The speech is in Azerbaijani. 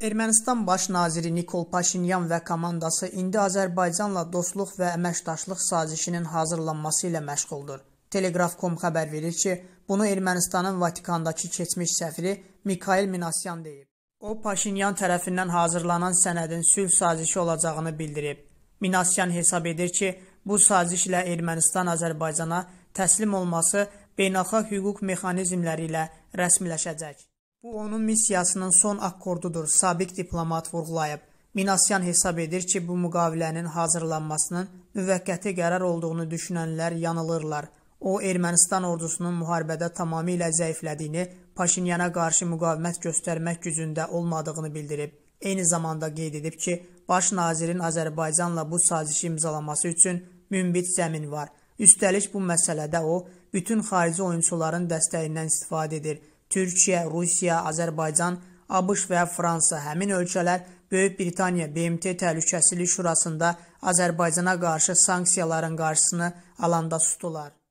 Ermənistan baş naziri Nikol Paşinyan və komandası indi Azərbaycanla dostluq və əməkdaşlıq sazişinin hazırlanması ilə məşğuldur. Telegraf.com xəbər verir ki, bunu Ermənistanın Vatikandakı keçmiş səfiri Mikhail Minasyan deyib. O, Paşinyan tərəfindən hazırlanan sənədin sülh sazişi olacağını bildirib. Minasyan hesab edir ki, bu sazişlə Ermənistan Azərbaycana təslim olması beynəlxalq hüquq mexanizmləri ilə rəsmiləşəcək. Bu onun missiyasının son akkordudur, sabiq diplomat vurğulayıb. Minasyan hesab edir ki, bu müqavilənin hazırlanmasının müvəqqəti qərar olduğunu düşünənlər yanılırlar. O Ermənistan ordusunun müharibədə tamamilə zəiflədiyini, Paşinyana qarşı müqavimət göstərmək gücündə olmadığını bildirib. Eyni zamanda qeyd edib ki, baş nazirin Azərbaycanla bu sazişi imzalaması üçün münbit zəmin var. Üstəlik bu məsələdə o, bütün xarici oyunçuların dəstəyindən istifadə edir. Türkiyə, Rusiya, Azərbaycan, ABŞ və Fransa həmin ölkələr Böyük Britaniya BMT Təhlükəsizlik Şurasında Azərbaycana qarşı sanksiyaların qarşısını alanda sustular.